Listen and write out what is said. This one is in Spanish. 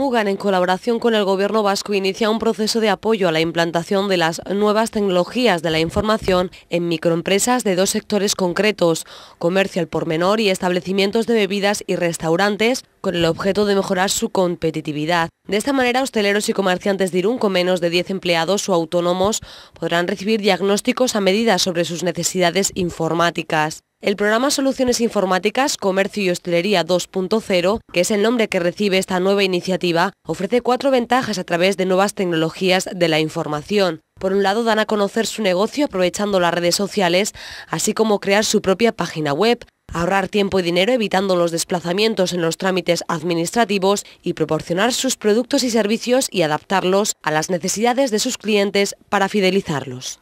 Mugan, en colaboración con el Gobierno vasco, inicia un proceso de apoyo a la implantación de las nuevas tecnologías de la información en microempresas de dos sectores concretos, comercio al por menor y establecimientos de bebidas y restaurantes, con el objeto de mejorar su competitividad. De esta manera, hosteleros y comerciantes de Irún con menos de 10 empleados o autónomos podrán recibir diagnósticos a medida sobre sus necesidades informáticas. El programa Soluciones Informáticas Comercio y Hostelería 2.0, que es el nombre que recibe esta nueva iniciativa, ofrece cuatro ventajas a través de nuevas tecnologías de la información. Por un lado, dan a conocer su negocio aprovechando las redes sociales, así como crear su propia página web, ahorrar tiempo y dinero evitando los desplazamientos en los trámites administrativos y proporcionar sus productos y servicios y adaptarlos a las necesidades de sus clientes para fidelizarlos.